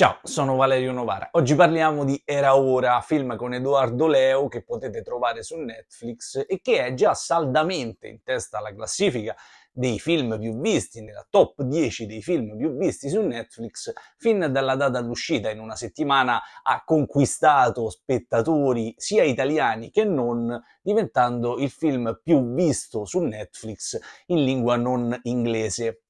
Ciao, sono Valerio Novara. Oggi parliamo di Era Ora, film con Edoardo Leo che potete trovare su Netflix e che è già saldamente in testa alla classifica dei film più visti, nella top 10 dei film più visti su Netflix, fin dalla data d'uscita in una settimana ha conquistato spettatori sia italiani che non, diventando il film più visto su Netflix in lingua non inglese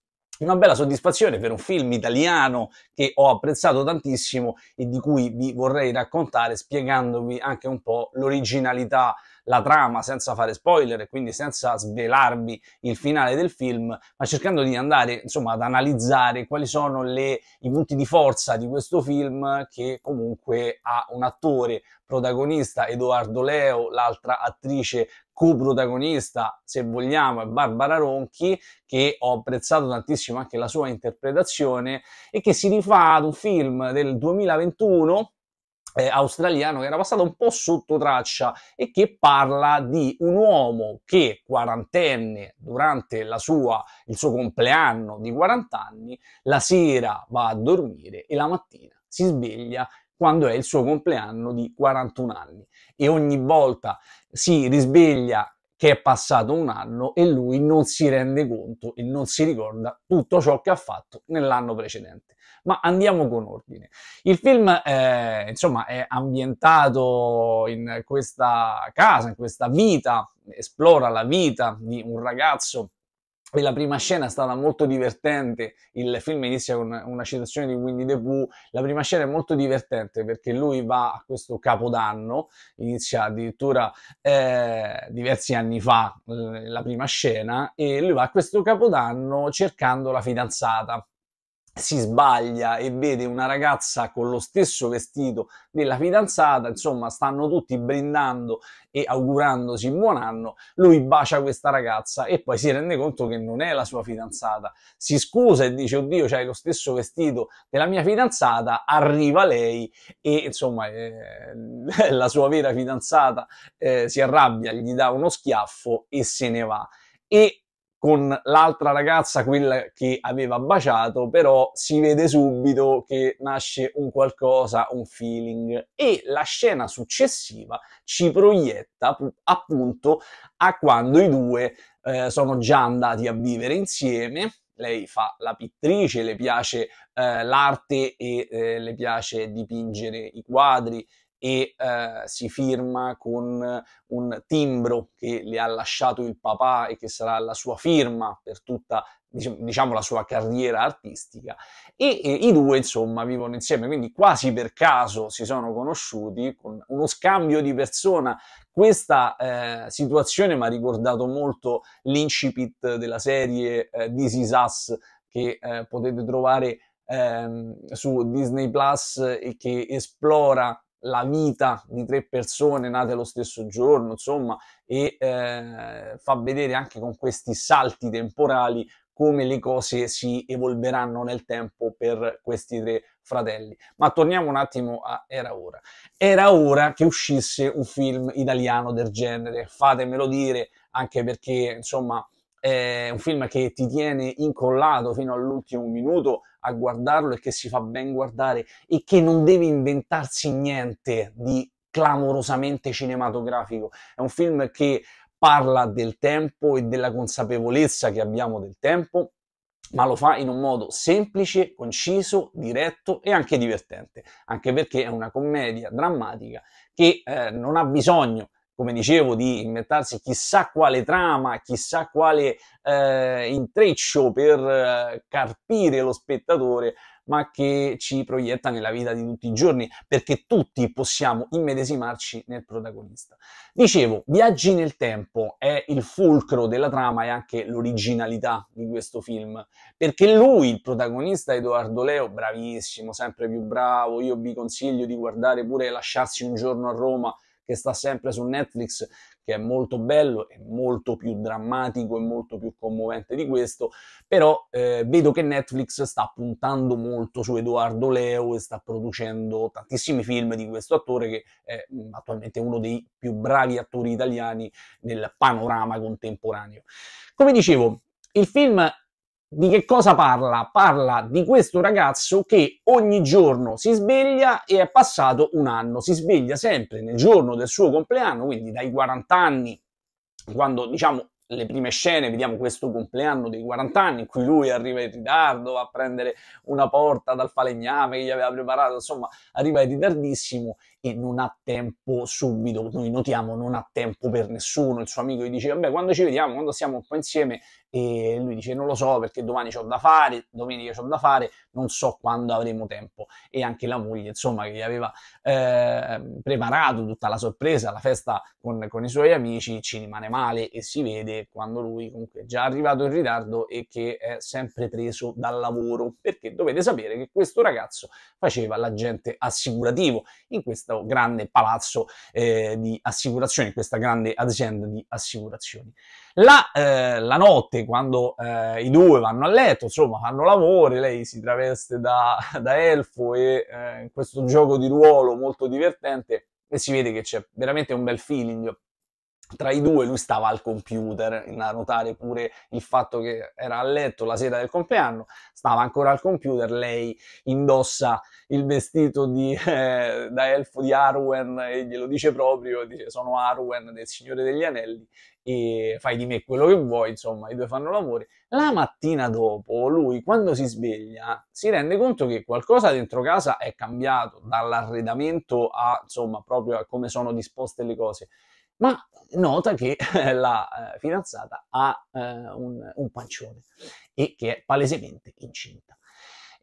una bella soddisfazione per un film italiano che ho apprezzato tantissimo e di cui vi vorrei raccontare spiegandovi anche un po' l'originalità la trama senza fare spoiler e quindi senza svelarvi il finale del film, ma cercando di andare insomma ad analizzare quali sono le, i punti di forza di questo film che comunque ha un attore protagonista Edoardo Leo, l'altra attrice coprotagonista, se vogliamo, è Barbara Ronchi, che ho apprezzato tantissimo anche la sua interpretazione e che si rifà ad un film del 2021 eh, australiano che era passato un po' sotto traccia e che parla di un uomo che quarantenne durante sua, il suo compleanno di 40 anni la sera va a dormire e la mattina si sveglia quando è il suo compleanno di 41 anni e ogni volta si risveglia che è passato un anno e lui non si rende conto e non si ricorda tutto ciò che ha fatto nell'anno precedente. Ma andiamo con ordine. Il film è, eh, insomma, è ambientato in questa casa, in questa vita, esplora la vita di un ragazzo e la prima scena è stata molto divertente, il film inizia con una citazione di Winnie the Pooh, la prima scena è molto divertente perché lui va a questo capodanno, inizia addirittura eh, diversi anni fa la prima scena e lui va a questo capodanno cercando la fidanzata si sbaglia e vede una ragazza con lo stesso vestito della fidanzata, insomma stanno tutti brindando e augurandosi buon anno, lui bacia questa ragazza e poi si rende conto che non è la sua fidanzata, si scusa e dice oddio c'hai lo stesso vestito della mia fidanzata, arriva lei e insomma eh, la sua vera fidanzata eh, si arrabbia, gli dà uno schiaffo e se ne va. E con l'altra ragazza, quella che aveva baciato, però si vede subito che nasce un qualcosa, un feeling e la scena successiva ci proietta appunto a quando i due eh, sono già andati a vivere insieme. Lei fa la pittrice, le piace eh, l'arte e eh, le piace dipingere i quadri e eh, si firma con un timbro che le ha lasciato il papà e che sarà la sua firma per tutta diciamo la sua carriera artistica e, e, i due insomma vivono insieme quindi quasi per caso si sono conosciuti con uno scambio di persona questa eh, situazione mi ha ricordato molto l'incipit della serie eh, This Is Us che eh, potete trovare ehm, su Disney Plus e che esplora la vita di tre persone nate lo stesso giorno, insomma, e eh, fa vedere anche con questi salti temporali come le cose si evolveranno nel tempo per questi tre fratelli. Ma torniamo un attimo a Era ora. Era ora che uscisse un film italiano del genere, fatemelo dire, anche perché, insomma, è un film che ti tiene incollato fino all'ultimo minuto a guardarlo e che si fa ben guardare e che non deve inventarsi niente di clamorosamente cinematografico. È un film che parla del tempo e della consapevolezza che abbiamo del tempo, ma lo fa in un modo semplice, conciso, diretto e anche divertente, anche perché è una commedia drammatica che eh, non ha bisogno come dicevo, di inventarsi chissà quale trama, chissà quale eh, intreccio per eh, carpire lo spettatore, ma che ci proietta nella vita di tutti i giorni, perché tutti possiamo immedesimarci nel protagonista. Dicevo, Viaggi nel tempo è il fulcro della trama e anche l'originalità di questo film, perché lui, il protagonista Edoardo Leo, bravissimo, sempre più bravo, io vi consiglio di guardare pure Lasciarsi un giorno a Roma, che sta sempre su Netflix, che è molto bello, è molto più drammatico e molto più commovente di questo, però eh, vedo che Netflix sta puntando molto su Edoardo Leo e sta producendo tantissimi film di questo attore che è mm, attualmente uno dei più bravi attori italiani nel panorama contemporaneo. Come dicevo, il film di che cosa parla? Parla di questo ragazzo che ogni giorno si sveglia e è passato un anno. Si sveglia sempre nel giorno del suo compleanno, quindi dai 40 anni, quando diciamo le prime scene, vediamo questo compleanno dei 40 anni in cui lui arriva in ritardo, a prendere una porta dal falegname che gli aveva preparato, insomma, arriva in ritardissimo e non ha tempo subito, noi notiamo non ha tempo per nessuno, il suo amico gli dice vabbè quando ci vediamo, quando siamo un po' insieme e lui dice non lo so perché domani ho da fare, domenica ho da fare, non so quando avremo tempo e anche la moglie insomma che gli aveva eh, preparato tutta la sorpresa, la festa con, con, i suoi amici ci rimane male e si vede quando lui comunque è già arrivato in ritardo e che è sempre preso dal lavoro perché dovete sapere che questo ragazzo faceva l'agente assicurativo in questa questo grande palazzo eh, di assicurazioni, questa grande azienda di assicurazioni. La, eh, la notte, quando eh, i due vanno a letto, insomma, fanno lavori, lei si traveste da, da elfo e in eh, questo gioco di ruolo molto divertente e si vede che c'è veramente un bel feeling tra i due lui stava al computer, a notare pure il fatto che era a letto la sera del compleanno, stava ancora al computer, lei indossa il vestito di, eh, da elfo di Arwen e glielo dice proprio, dice sono Arwen del Signore degli Anelli e fai di me quello che vuoi, insomma i due fanno l'amore. La mattina dopo lui quando si sveglia si rende conto che qualcosa dentro casa è cambiato, dall'arredamento a insomma proprio a come sono disposte le cose ma nota che la eh, fidanzata ha eh, un, un pancione e che è palesemente incinta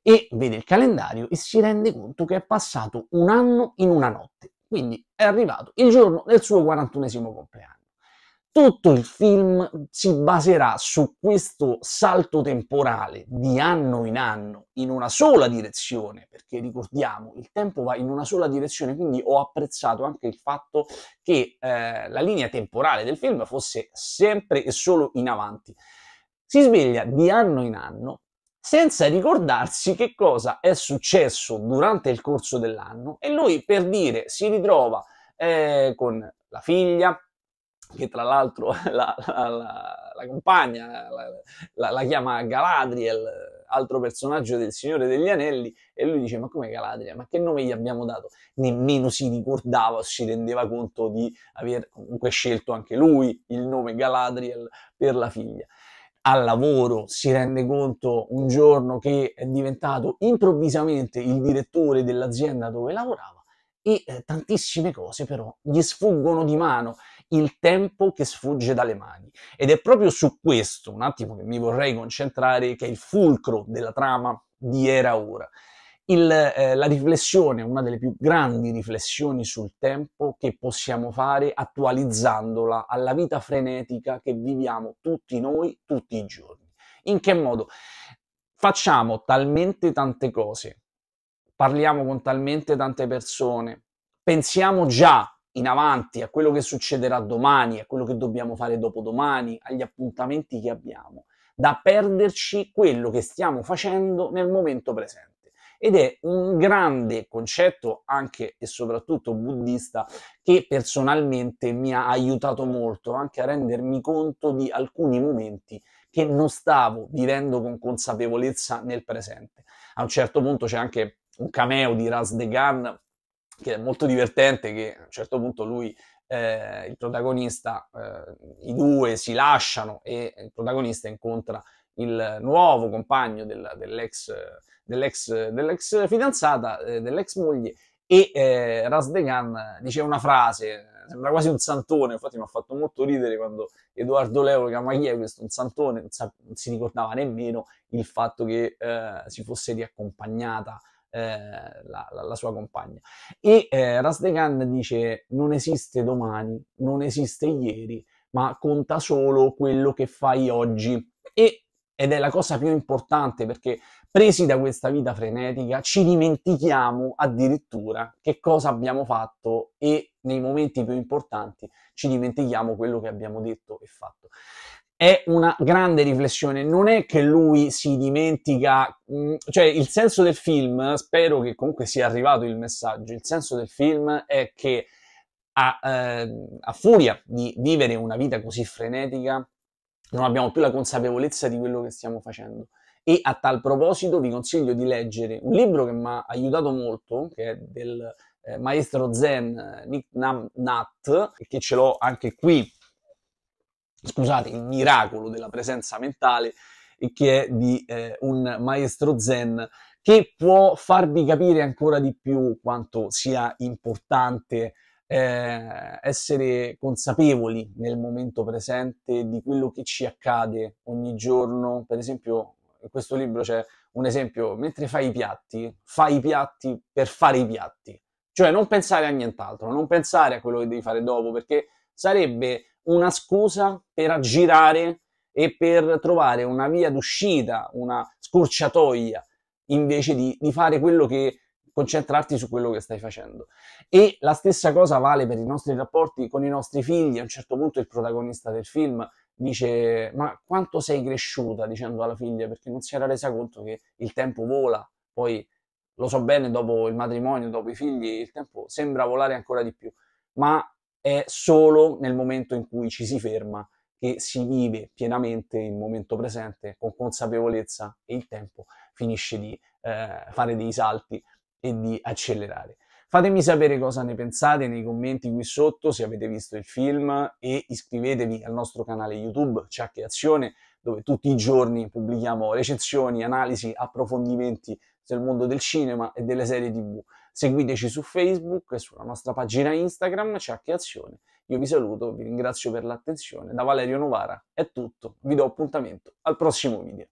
e vede il calendario e si rende conto che è passato un anno in una notte. Quindi è arrivato il giorno del suo 41 compleanno tutto il film si baserà su questo salto temporale di anno in anno in una sola direzione, perché ricordiamo il tempo va in una sola direzione, quindi ho apprezzato anche il fatto che eh, la linea temporale del film fosse sempre e solo in avanti. Si sveglia di anno in anno senza ricordarsi che cosa è successo durante il corso dell'anno e lui per dire si ritrova eh, con la figlia, che tra l'altro la, la, la, la compagna la, chiama Galadriel, altro personaggio del Signore degli Anelli, e lui dice: Ma come Galadriel? Ma che nome gli abbiamo dato? Nemmeno si ricordava, si rendeva conto di aver comunque scelto anche lui il nome Galadriel per la figlia. Al lavoro si rende conto un giorno che è diventato improvvisamente il direttore dell'azienda dove lavorava e eh, tantissime cose però gli sfuggono di mano il tempo che sfugge dalle mani. Ed è proprio su questo, un attimo, che mi vorrei concentrare, che è il fulcro della trama di Era Ora. Il, eh, la riflessione, una delle più grandi riflessioni sul tempo che possiamo fare attualizzandola alla vita frenetica che viviamo tutti noi tutti i giorni. In che modo? Facciamo talmente tante cose, parliamo con talmente tante persone, pensiamo già in avanti, a quello che succederà domani, a quello che dobbiamo fare dopodomani, agli appuntamenti che abbiamo, da perderci quello che stiamo facendo nel momento presente. Ed è un grande concetto, anche e soprattutto buddista, che personalmente mi ha aiutato molto anche a rendermi conto di alcuni momenti che non stavo vivendo con consapevolezza nel presente. A un certo punto c'è anche un cameo di Ras De Gan che è molto divertente, che a un certo punto lui, eh, il protagonista, eh, i due si lasciano e il protagonista incontra il nuovo compagno del, dell'ex, dell'ex, dell'ex, fidanzata, eh, dell'ex moglie, e eh, Rasdegan dice una frase, sembra quasi un santone, infatti mi ha fatto molto ridere quando Edoardo Leo chiama chi è questo, un santone, non, sa- non si ricordava nemmeno il fatto che eh, si fosse riaccompagnata eh, la, la, la, sua compagna. E eh, Rasdegan dice non esiste domani, non esiste ieri, ma conta solo quello che fai oggi. E, ed è la cosa più importante perché presi da questa vita frenetica ci dimentichiamo addirittura che cosa abbiamo fatto e nei momenti più importanti ci dimentichiamo quello che abbiamo detto e fatto è una grande riflessione. Non è che lui si dimentica, mm, cioè il senso del film, spero che comunque sia arrivato il messaggio, il senso del film è che a, eh, a furia di vivere una vita così frenetica non abbiamo più la consapevolezza di quello che stiamo facendo. E a tal proposito vi consiglio di leggere un libro che mi ha aiutato molto, che è del eh, maestro Zen eh, Nick Nam Nat, che ce l'ho anche qui scusate, il miracolo della presenza mentale che è di eh, un maestro zen che può farvi capire ancora di più quanto sia importante eh, essere consapevoli nel momento presente di quello che ci accade ogni giorno. Per esempio, in questo libro c'è un esempio, mentre fai i piatti, fai i piatti per fare i piatti, cioè non pensare a nient'altro, non pensare a quello che devi fare dopo, perché sarebbe una scusa per aggirare e per trovare una via d'uscita, una scorciatoia, invece di, di fare quello che concentrarti su quello che stai facendo. E la stessa cosa vale per i nostri rapporti con i nostri figli. A un certo punto il protagonista del film dice ma quanto sei cresciuta dicendo alla figlia perché non si era resa conto che il tempo vola, poi lo so bene dopo il matrimonio, dopo i figli, il tempo sembra volare ancora di più, ma è solo nel momento in cui ci si ferma che si vive pienamente il momento presente con consapevolezza e il tempo finisce di eh, fare dei salti e di accelerare. Fatemi sapere cosa ne pensate nei commenti qui sotto se avete visto il film e iscrivetevi al nostro canale YouTube Ciacche Azione dove tutti i giorni pubblichiamo recensioni, analisi, approfondimenti del mondo del cinema e delle serie tv. Seguiteci su Facebook e sulla nostra pagina Instagram, Ciacchi Azione. Io vi saluto, vi ringrazio per l'attenzione. Da Valerio Novara è tutto. Vi do appuntamento al prossimo video.